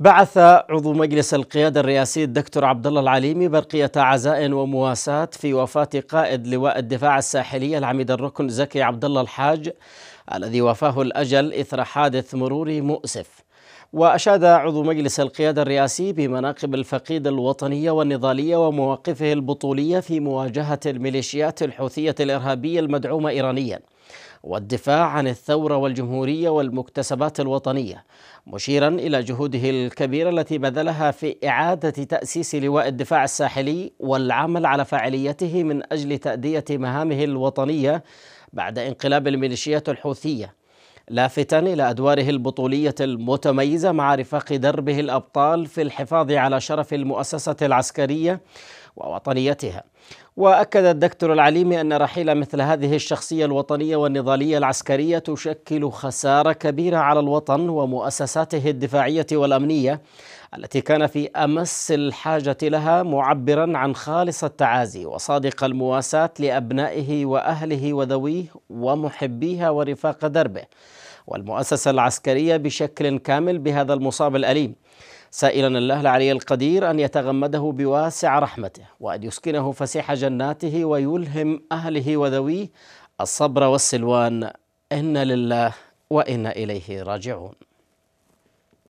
بعث عضو مجلس القيادة الرئاسي الدكتور عبد الله العليمي برقية عزاء ومواساة في وفاة قائد لواء الدفاع الساحلي العميد الركن زكي عبد الله الحاج الذي وفاه الأجل إثر حادث مروري مؤسف وأشاد عضو مجلس القيادة الرئاسي بمناقب الفقيد الوطنية والنضالية ومواقفه البطولية في مواجهة الميليشيات الحوثية الإرهابية المدعومة إيرانياً والدفاع عن الثورة والجمهورية والمكتسبات الوطنية مشيرا إلى جهوده الكبيرة التي بذلها في إعادة تأسيس لواء الدفاع الساحلي والعمل على فاعليته من أجل تأدية مهامه الوطنية بعد انقلاب الميليشيات الحوثية لافتا الى ادواره البطوليه المتميزه مع رفاق دربه الابطال في الحفاظ على شرف المؤسسه العسكريه ووطنيتها واكد الدكتور العليمي ان رحيل مثل هذه الشخصيه الوطنيه والنضاليه العسكريه تشكل خساره كبيره على الوطن ومؤسساته الدفاعيه والامنيه التي كان في امس الحاجه لها معبرا عن خالص التعازي وصادق المواساه لابنائه واهله وذويه ومحبيها ورفاق دربه والمؤسسه العسكريه بشكل كامل بهذا المصاب الاليم سائلا الله العلي القدير ان يتغمده بواسع رحمته وان يسكنه فسيح جناته ويلهم اهله وذويه الصبر والسلوان انا لله وانا اليه راجعون